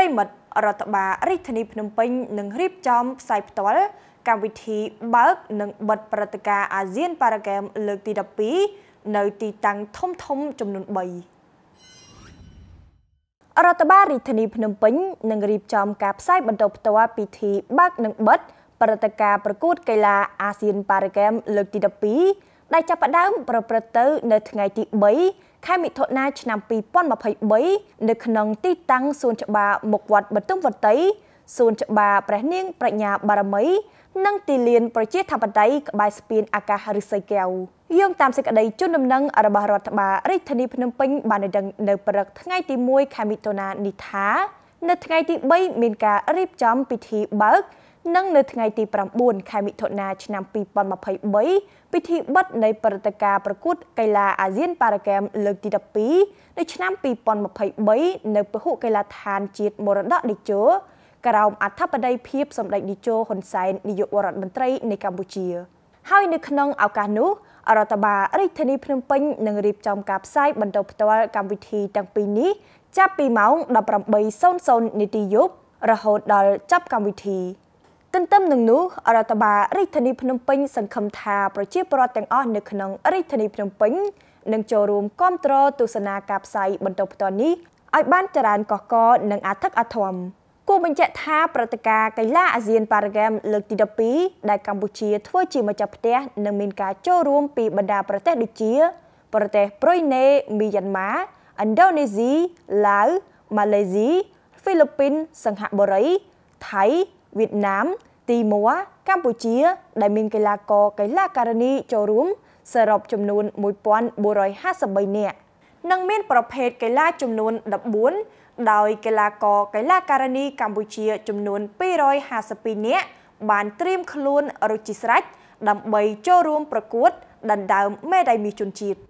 រិមិត្តរដ្ឋបាលរាជធានីភ្នំពេញនឹងរៀបចំផ្សាយផ្ទាល់កម្មវិធីបើកនិងបិទព្រឹត្តិការណ៍អាស៊ានប៉ារ៉ាហ្គេមលើកទី12នៅទីតាំងធំធំចំនួន3រដ្ឋបាលរាជធានីភ្នំពេញនឹងរៀបចំការផ្សាយបន្តផ្ទាល់ពិធីបើកនិងបិទព្រឹត្តិការណ៍ប្រកួតកីឡាអាស៊ានប៉ារ៉ាហ្គេមលើកទី12ដែលចាប់ផ្ដើមប្រព្រឹត្តទៅ នៅថ្ងៃទី3ខែមិថុនាឆ្នាំ2023នៅក្នុងទីតាំងសួនច្បារមុខវត្តបទុមវតីសួនច្បារព្រះនាងប្រាជ្ញា បារមី និងទីលានប្រជាធិបតេយ្យក្បែរស្ពានអាកាសឫស្សីកែវយោងតាមសេចក្តីជូនដំណឹងរបស់រដ្ឋបាលរាជធានីភ្នំពេញបានដឹងនៅព្រឹកថ្ងៃ ទី1ខែមិថុនានេះថានៅថ្ងៃទី3មានការរៀបចំពិធីបើកនិងនៅថ្ងៃទី9ខែមិថុនាឆ្នាំ2023ពិធីបិទនៃព្រឹត្តិការណ៍ប្រកួតកីឡាអាស៊ានប៉ារ៉ាហ្គេមលើកទី12នៅឆ្នាំ2023នៅពហុកីឡដ្ឋានជាតិមរតកតេជោក្រោមអធិបតីភាព សម្ដេចតេជោហ៊ុនសែននាយករដ្ឋមន្ត្រីនៃកម្ពុជា ហើយនៅក្នុងឱកាសនោះរដ្ឋបាលរាជធានីភ្នំពេញនឹងរៀបចំការផ្សាយបន្តផ្ទាល់កម្មវិធីទាំងពីរនេះចាប់ពីម៉ោង18:00នាទីយប់រហូតដល់ចប់កម្មវិធី។ទន្ទឹមនឹងនោះរដ្ឋបាលរាជធានីភ្នំពេញសង្ឃឹមថាប្រជាពលរដ្ឋទាំងអស់នៅក្នុងរាជធានីភ្នំពេញនឹងចូលរួមគាំទ្រទស្សនាការផ្សាយបន្តផ្ទាល់នេះឲ្យ បានច្រើនកកកនិងអធិកអធមគួរបញ្ជាក់ថាព្រឹត្តិការណ៍កីឡាអាស៊ានប៉ារ៉ាហ្គេមលើកទី12ដែលកម្ពុជាធ្វើជាម្ចាស់ផ្ទះនឹងមានការចូលរួមពីបណ្ដាប្រទេសដូចជា ប្រទេសប្រ៊ុយណេមីយ៉ាន់ម៉ាឥណ្ឌូនេស៊ីឡាវម៉ាឡេស៊ីហ្វីលីពីនសិង្ហបុរីថៃវៀតណាមទីមួកម្ពុជា ដែល មាន កីឡាករកីឡាការិនីចូលរួមសរុបចំនួន1453នាក់និង មាន ប្រភេទកីឡា ចំនួន14ដោយកីឡាករកីឡាការិនី កម្ពុជាចំនួន252នាក់បានត្រៀមខ្លួនរួចជាស្រេចដើម្បីចូលរួមប្រកួតដណ្ដើមមេដាយមាសជុនជាតិ